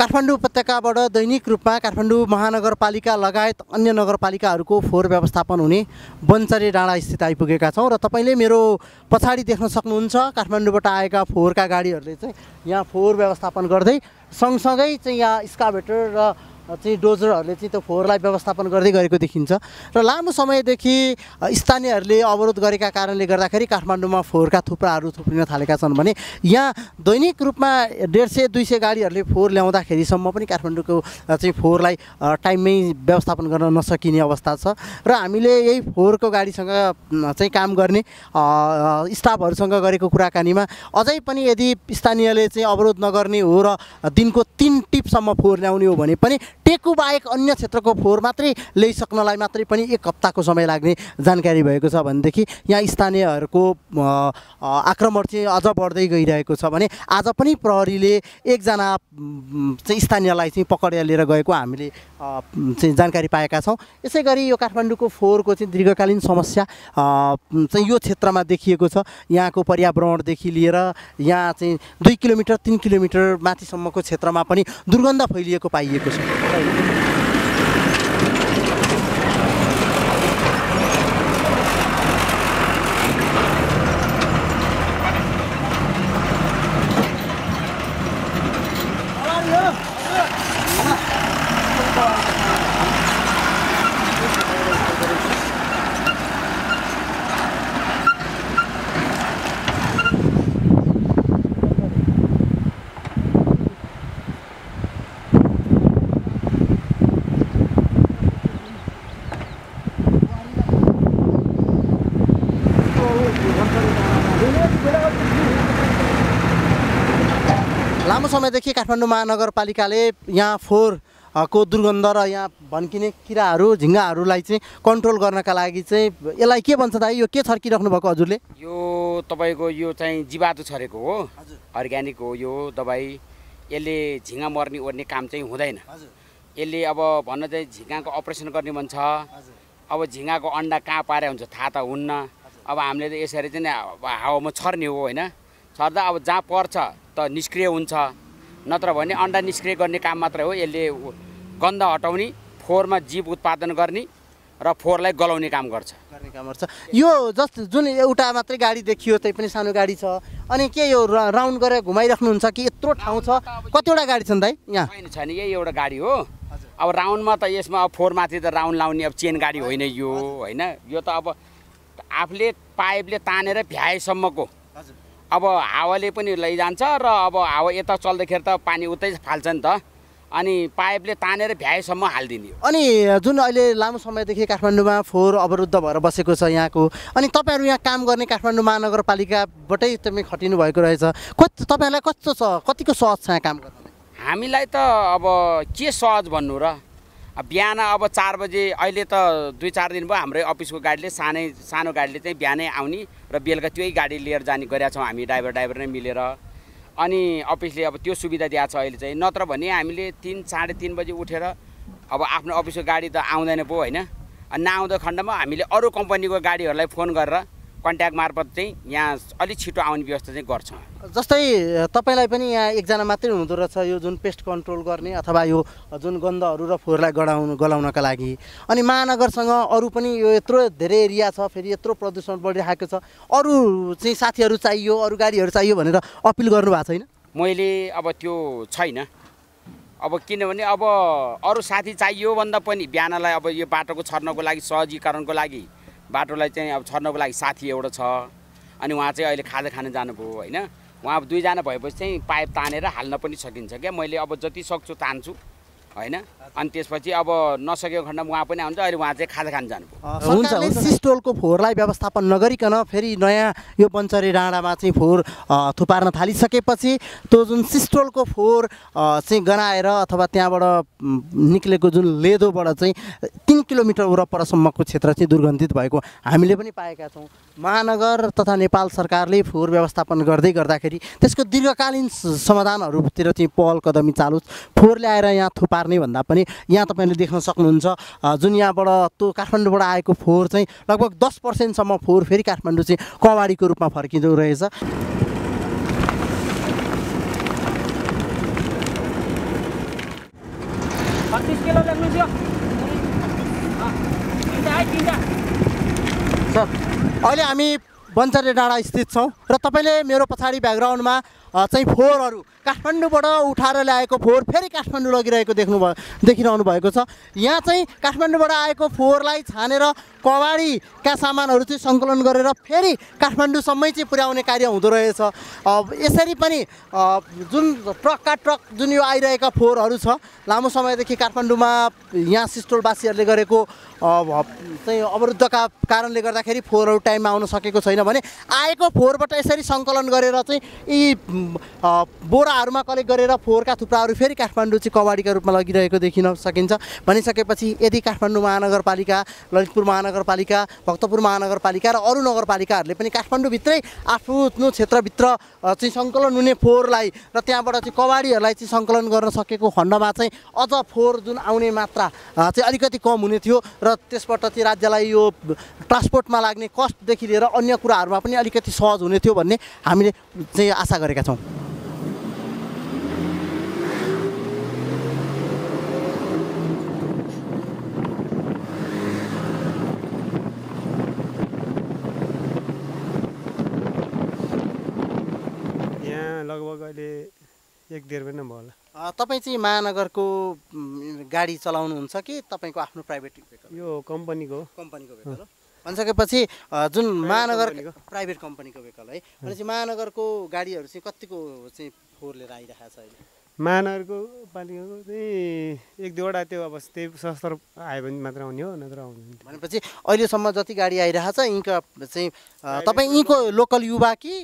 काठमाडौँ उपत्यकाबाट दैनिक रूपमा काठमाडौँ महानगरपालिका लगायत अन्य नगरपालिकाहरूको फोहोर व्यवस्थापन हुने बन्चरे डाँडास्थित आइपुगेका छौँ र तपाईँले मेरो पछाडि देख्न सक्नुहुन्छ काठमाडौँबाट आएका फोहोरका गाडीहरूले चाहिँ यहाँ फोहोर व्यवस्थापन गर्दै सँगसँगै चाहिँ यहाँ स्काभेटर र चाहिँ डोजरहरूले चाहिँ त्यो फोहोरलाई व्यवस्थापन गर्दै गरेको देखिन्छ र लामो समयदेखि स्थानीयहरूले अवरोध गरेका कारणले गर्दाखेरि काठमाडौँमा फोहोरका थुप्राहरू थुप्रिन थालेका छन् भने यहाँ दैनिक रूपमा डेढ सय दुई सय गाडीहरूले फोहोर ल्याउँदाखेरिसम्म पनि काठमाडौँको चाहिँ फोहोरलाई टाइममै व्यवस्थापन गर्न नसकिने अवस्था छ र हामीले यही फोहोरको गाडीसँग चाहिँ काम गर्ने स्टाफहरूसँग गरेको कुराकानीमा अझै पनि यदि स्थानीयले चाहिँ अवरोध नगर्ने हो र दिनको तिन टिपसम्म फोहोर ल्याउने हो भने पनि टेकु बाहेक अन्य क्षेत्रको फोहोर मात्रै ल्याइसक्नलाई मात्रै पनि एक हप्ताको समय लाग्ने जानकारी भएको छ भनेदेखि यहाँ स्थानीयहरूको आक्रमण चाहिँ अझ बढ्दै गइरहेको छ भने आज पनि प्रहरीले एकजना चाहिँ स्थानीयलाई चाहिँ पकडेर लिएर गएको हामीले चाहिँ जानकारी पाएका छौँ यसै गरी यो काठमाडौँको फोहोरको चाहिँ दीर्घकालीन समस्या चाहिँ यो क्षेत्रमा देखिएको छ यहाँको पर्यावरणदेखि लिएर यहाँ चाहिँ दुई किलोमिटर तिन किलोमिटर माथिसम्मको क्षेत्रमा पनि दुर्गन्ध फैलिएको पाइएको छ Thank you. समयदेखि काठमाडौँ महानगरपालिकाले यहाँ फोहोर को दुर्गन्ध र यहाँ भन्किने किराहरू झिङ्गाहरूलाई चाहिँ कन्ट्रोल गर्नका लागि चाहिँ यसलाई के भन्छ दाइ यो के छर्किराख्नु भएको हजुरले यो तपाईँको यो चाहिँ जीवातु छरेको हो अर्ग्यानिक हो यो दबाई यसले झिङ्गा मर्ने ओर्ने काम चाहिँ हुँदैन यसले अब भन्न चाहिँ झिङ्गाको अपरेसन गर्ने मन छ अब झिङ्गाको अन्डा कहाँ पारे हुन्छ थाहा त हुन्न अब हामीले त यसरी चाहिँ हावामा छर्ने हो होइन छर्दा अब जहाँ पर्छ त निष्क्रिय हुन्छ नत्र भने अन्डा निष्क्रिय गर्ने काम मात्रै हो यसले गन्ध हटाउने फोहोरमा जीव उत्पादन गर्ने र फोहोरलाई गलाउने काम गर्छ गर्ने काम गर्छ यो जस्ट जुन एउटा मात्रै गाडी देखियो त्यही पनि सानो गाडी छ अनि के यो राउन्ड गरेर घुमाइराख्नुहुन्छ कि यत्रो ठाउँ छ कतिवटा गाडी छन् दाइ यहाँ छैन छैन यही एउटा गाडी हो अब राउन्डमा त यसमा अब फोहोरमाथि त राउन्ड लाउने अब चेन गाडी होइन यो होइन यो त अब आफूले पाइपले तानेर भ्याएसम्मको अब हावाले पनि लैजान्छ र अब हावा यता चल्दाखेरि त पानी उतै फाल्छ नि त अनि पाइपले तानेर भ्याएसम्म हालिदिने अनि जुन अहिले लामो समयदेखि काठमाडौँमा फोहोर अवरुद्ध भएर बसेको छ यहाँको अनि तपाईँहरू यहाँ काम गर्ने काठमाडौँ महानगरपालिकाबाटै तपाईँ खटिनु भएको रहेछ कति तपाईँहरूलाई कस्तो छ कतिको सहज छ यहाँ काम गर्नु हामीलाई त अब के सहज भन्नु र बिहान अब चार बजे अहिले त दुई चार दिन भयो हाम्रै अफिसको गाडीले सानै सानो गाडीले चाहिँ बिहानै आउने र बेलुका त्यही गाडी लिएर जाने गरेका छौँ हामी ड्राइभर ड्राइभर नै मिलेर अनि अफिसले अब त्यो सुविधा दिएको छ अहिले चाहिँ नत्र भने हामीले तिन साढे तिन बजी उठेर अब आफ्नो अफिसको गाडी त आउँदैन पो होइन नआउँदो खण्डमा हामीले अरू कम्पनीको गाडीहरूलाई फोन गरेर कन्ट्याक्ट मार्फत चाहिँ यहाँ अलिक छिटो आउने व्यवस्था चाहिँ गर्छौँ जस्तै तपाईँलाई पनि यहाँ एकजना मात्रै हुँदो रहेछ यो जुन पेस्ट कन्ट्रोल गर्ने अथवा यो जुन गन्धहरू र फोहोरलाई गडाउनु गलाउनका लागि अनि महानगरसँग अरू पनि यो यत्रो धेरै एरिया छ फेरि यत्रो प्रदूषण बढिरहेको छ अरू चाहिँ साथीहरू चाहियो अरू गाडीहरू चाहियो भनेर अपिल गर्नुभएको छैन मैले अब त्यो छैन अब किनभने अब अरू साथी चाहियो भन्दा पनि बिहानलाई अब यो बाटोको छर्नको लागि सहजीकरणको लागि बाटोलाई चाहिँ अब छर्नको लागि साथी एउटा छ अनि उहाँ चाहिँ अहिले खाजा खान जानुभयो होइन उहाँ अब दुईजना भएपछि चाहिँ पाइप तानेर हाल्न पनि सकिन्छ क्या मैले अब जति सक्छु तान्छु होइन अनि त्यसपछि अब नसकेको खण्डमा उहाँ पनि आउँछ अहिले उहाँ चाहिँ खाजा खान जानुभयो सिस्टोलको फोहोरलाई व्यवस्थापन नगरिकन फेरि नयाँ यो बन्चरी डाँडामा चाहिँ फोहोर थुपार्न थालिसकेपछि त्यो जुन सिस्टोलको फोहोर चाहिँ गनाएर अथवा त्यहाँबाट निक्लेको जुन लेदोबाट चाहिँ तिन किलोमिटर वरपरसम्मको क्षेत्र चाहिँ दुर्गन्धित भएको हामीले पनि पाएका छौँ महानगर तथा नेपाल सरकारले फोहोर व्यवस्थापन गर्दै गर्दाखेरि त्यसको दीर्घकालीन समाधानहरूतिर चाहिँ पहल कदमी चालु फोहोर ल्याएर यहाँ थुपा पार्ने भन्दा पनि यहाँ तपाईँले देख्न सक्नुहुन्छ जुन यहाँबाट त्यो काठमाडौँबाट आएको फोहोर चाहिँ लगभग दस पर्सेन्टसम्म फोहोर फेरि काठमाडौँ चाहिँ कवाडीको रूपमा फर्किँदो रहेछ सर अहिले हामी पञ्चारे डाँडा स्थित छौँ र तपाईँले मेरो पछाडि ब्याकग्राउन्डमा चाहिँ फोहोरहरू काठमाडौँबाट उठाएर ल्याएको फोहोर फेरि काठमाडौँ लगिरहेको देख्नु भयो देखिरहनु भएको छ यहाँ चाहिँ काठमाडौँबाट आएको फोहोरलाई छानेर कवाडीका सामानहरू चाहिँ सङ्कलन गरेर फेरि काठमाडौँसम्मै चाहिँ पुर्याउने कार्य हुँदो रहेछ यसरी पनि जुन ट्रकका ट्रक जुन यो आइरहेका फोहोरहरू छ लामो समयदेखि काठमाडौँमा यहाँ सिस्टोलवासीहरूले गरेको चाहिँ अवरुद्धका कारणले गर्दाखेरि फोहोरहरू टाइममा आउन सकेको छैन भने आएको फोहोरबाट यसरी सङ्कलन गरेर चाहिँ यी बोराहरूमा कलेक्ट गरेर फोहोरका थुप्राहरू फेरि काठमाडौँ चाहिँ कवाडीका रूपमा लगिरहेको देखिन सकिन्छ भनिसकेपछि यदि काठमाडौँ महानगरपालिका ललितपुर महानगर महानगरपालिका भक्तपुर महानगरपालिका र अरू नगरपालिकाहरूले पनि काठमाडौँभित्रै आफ्नो क्षेत्रभित्र चाहिँ सङ्कलन हुने फोहोरलाई र त्यहाँबाट चाहिँ कवाडीहरूलाई चाहिँ सङ्कलन गर्न सकेको खण्डमा चाहिँ अझ फोहोर जुन आउने मात्रा चाहिँ अलिकति कम हुने थियो र त्यसबाट चाहिँ राज्यलाई यो ट्रान्सपोर्टमा लाग्ने कस्टदेखि लिएर अन्य कुराहरूमा पनि अलिकति सहज हुने थियो भन्ने हामीले चाहिँ आशा गरेका छौँ एक डेढ महिना भयो होला तपाईँ चाहिँ महानगरको गाडी चलाउनुहुन्छ कि तपाईँको आफ्नो प्राइभेट यो कम्पनीको कम्पनीको भेकल हो भनिसकेपछि जुन महानगर प्राइभेट कम्पनीको भेकल है भनेपछि महानगरको गाडीहरू चाहिँ कतिको चाहिँ फोहोर लिएर आइरहेको छ अहिले महानगरको पालिकाको चाहिँ एक दुईवटा त्यो अब त्यही सस्तर आयो भने मात्र आउने हो नत्र आउने भनेपछि अहिलेसम्म जति गाडी आइरहेको छ यहीँको चाहिँ तपाईँ यहीँको लोकल युवा कि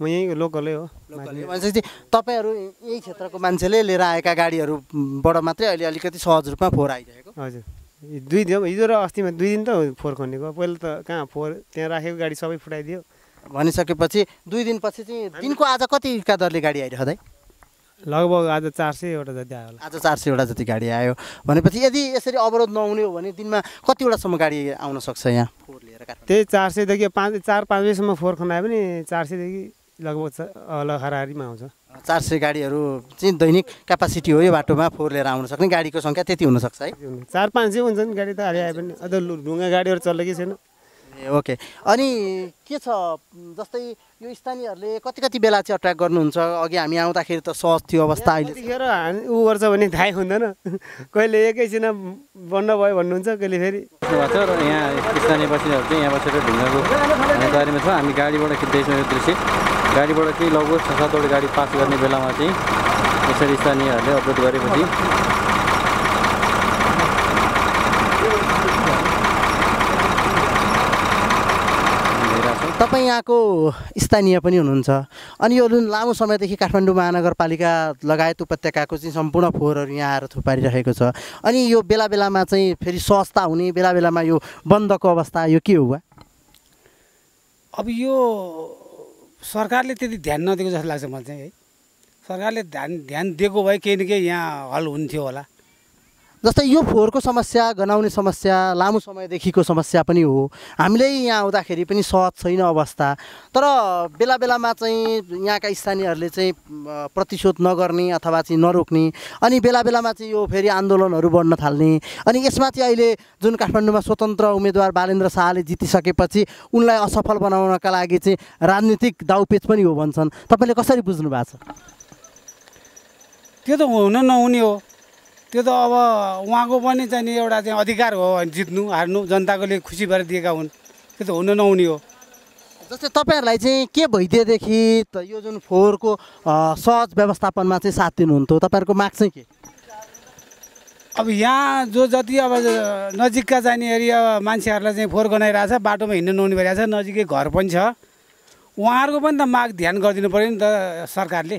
म यहीँ लोकलै हो भनेपछि तपाईँहरू यही क्षेत्रको मान्छेले लिएर आएका गाडीहरूबाट मात्रै अहिले अलिकति सहज रूपमा फोहोर आइरहेको हजुर दुई दिन हिजो र अस्तिमा दुई दिन त फोहोर खनेको पहिला त कहाँ फोहोर त्यहाँ राखेको गाडी सबै फुटाइदियो भनिसकेपछि दुई दिनपछि चाहिँ दिनको आज कतिका दरले गाडी आइरहेको दाइ लगभग आज चार सयवटा जति आयो आज चार सयवटा जति गाडी आयो भनेपछि यदि यसरी अवरोध नहुने हो भने दिनमा कतिवटासम्म गाडी आउन सक्छ यहाँ फोहोर लिएर त्यही चार सयदेखि पाँच चार पाँच बजीसम्म फोहोर खनायो भने चार सयदेखि लगभग लहरारीमा आउँछ चार सय गाडीहरू चाहिँ दैनिक क्यापासिटी हो यो बाटोमा फोहोर लिएर आउन सक्ने गाडीको सङ्ख्या त्यति हुनसक्छ है चार पाँच हुन्छ नि गाडी त हाले आयो भने अझ ढुङ्गा गाडीहरू चलेकै छैन ए ओके अनि के छ जस्तै यो स्थानीयहरूले कति कति बेला चाहिँ अट्र्याक्ट गर्नुहुन्छ अघि हामी आउँदाखेरि त सहज थियो अवस्था अहिले त्यतिखेर हामी ऊ गर्छ भने थाहै हुँदैन कहिले एकैछिन बन्द भयो भन्नुहुन्छ कहिले फेरि र यहाँ स्थानीय बासिन्दाहरू चाहिँ यहाँ बसेर ढुङ्गाको बारेमा छ हामी गाडीबाट खिच्दैछौँ यो दृश्य गाडीबाट चाहिँ लगभग छ सातवटा गाडी पास गर्ने बेलामा चाहिँ यसरी स्थानीयहरूले अवरोध गरेपछि तपाईँ यहाँको स्थानीय पनि हुनुहुन्छ अनि यो जुन लामो समयदेखि काठमाडौँ महानगरपालिका लगायत उपत्यकाको चाहिँ सम्पूर्ण फोहोरहरू यहाँ आएर थुपारिरहेको छ अनि यो बेला बेलामा चाहिँ फेरि स्वस्थ हुने बेला बेलामा यो बन्दको अवस्था यो के हो अब यो सरकारले त्यति ध्यान नदिएको जस्तो लाग्छ मलाई चाहिँ है सरकारले ध्यान ध्यान दिएको भए केही न केही यहाँ हल हुन्थ्यो होला जस्तै यो फोहोरको समस्या गनाउने समस्या लामो समयदेखिको समस्या पनि हो हामीले यहाँ आउँदाखेरि पनि सहज छैन अवस्था तर बेला बेलामा चाहिँ यहाँका स्थानीयहरूले चाहिँ प्रतिशोध नगर्ने अथवा चाहिँ नरोक्ने अनि बेला बेलामा चाहिँ यो फेरि आन्दोलनहरू बढ्न थाल्ने अनि यसमा चाहिँ अहिले जुन काठमाडौँमा स्वतन्त्र उम्मेदवार बालेन्द्र शाहले जितिसकेपछि उनलाई असफल बनाउनका लागि चाहिँ राजनीतिक दाउपेच पनि हो भन्छन् तपाईँले कसरी बुझ्नु भएको छ त्यो त हुन नहुने हो त्यो त अब उहाँको पनि चाहिँ नि एउटा चाहिँ अधिकार हो जित्नु हार्नु जनताकोले खुसी भएर दिएका हुन् त्यो त हुनु नहुने हो जस्तै तपाईँहरूलाई चाहिँ के भइदिएदेखि त यो जुन फोहोरको सहज व्यवस्थापनमा चाहिँ साथ दिनुहुन्थ्यो तपाईँहरूको माग चाहिँ के अब यहाँ जो जति अब नजिकका जाने एरिया मान्छेहरूलाई चाहिँ फोहोर गनाइरहेछ बाटोमा हिँड्नु नहुने भइरहेछ नजिकै घर पनि छ उहाँहरूको पनि त माग ध्यान गरिदिनु पऱ्यो नि त सरकारले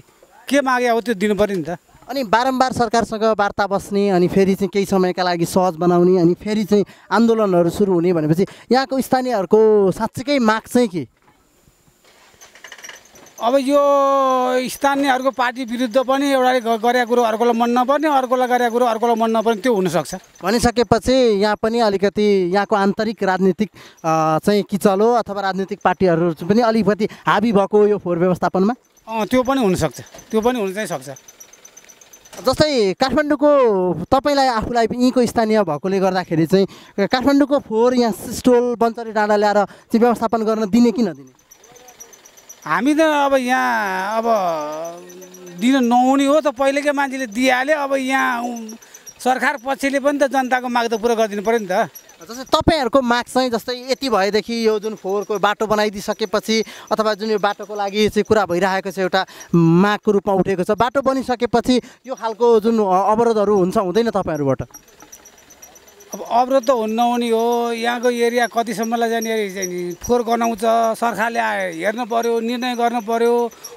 के मागे अब त्यो दिनु पऱ्यो नि त अनि बारम्बार सरकारसँग वार्ता बस्ने अनि फेरि चाहिँ केही समयका लागि सहज बनाउने अनि फेरि चाहिँ आन्दोलनहरू सुरु हुने भनेपछि यहाँको स्थानीयहरूको साँच्चीकै माग चाहिँ के अब यो स्थानीयहरूको पार्टी विरुद्ध पनि एउटाले गरेका कुरो अर्कोलाई मन नपर्ने अर्कोलाई गरेका कुरो अर्कोलाई मन नपर्ने त्यो हुनसक्छ भनिसकेपछि यहाँ पनि अलिकति यहाँको आन्तरिक राजनीतिक चाहिँ किचलो अथवा राजनीतिक पार्टीहरू पनि अलिकति हाबी भएको यो फोहोर व्यवस्थापनमा त्यो पनि हुनसक्छ त्यो पनि हुन चाहिँ सक्छ जस्तै काठमाडौँको तपाईँलाई आफूलाई यहीँको स्थानीय भएकोले गर्दाखेरि चाहिँ काठमाडौँको फोहोर यहाँ सिस्टोल बन्चरी डाँडा ल्याएर चाहिँ व्यवस्थापन गर्न दिने कि नदिने हामी त अब यहाँ अब दिन नहुने हो त पहिलेकै मान्छेले दिइहाल्यो अब यहाँ सरकार पछिले पनि त जनताको माग त पुरा गरिदिनु पऱ्यो नि त जस्तै तपाईँहरूको माग चाहिँ जस्तै यति भएदेखि यो जुन फोहोरको बाटो बनाइदिइसकेपछि अथवा जुन यो बाटोको लागि चाहिँ कुरा भइरहेको छ एउटा मागको रूपमा उठेको छ बाटो बनिसकेपछि यो खालको जुन अवरोधहरू हुन्छ हुँदैन तपाईँहरूबाट अब अवरोध त नहुने हो यहाँको एरिया कतिसम्मलाई जाने फोहोर गनाउँछ सरकारले हेर्नु पऱ्यो निर्णय गर्नु पऱ्यो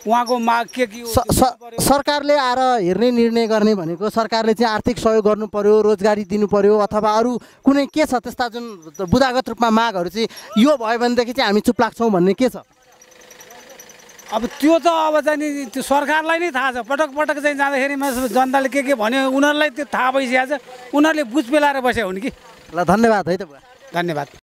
उहाँको माग के के सरकारले आएर हेर्ने निर्णय गर्ने भनेको सरकारले चाहिँ आर्थिक सहयोग गर्नु पऱ्यो रोजगारी दिनु पऱ्यो अथवा अरू कुनै के छ त्यस्ता जुन बुदागत रूपमा मागहरू चाहिँ यो भयो भनेदेखि चाहिँ हामी चुप लाग्छौँ भन्ने के छ अब त्यो त अब चाहिँ नि त्यो सरकारलाई नै थाहा छ पटक पटक चाहिँ जाँदाखेरि जनताले के के भन्यो उनीहरूलाई त्यो थाहा भइसकेको छ उनीहरूले बुझ पेलाएर बसेको हुन् कि ल धन्यवाद है त धन्यवाद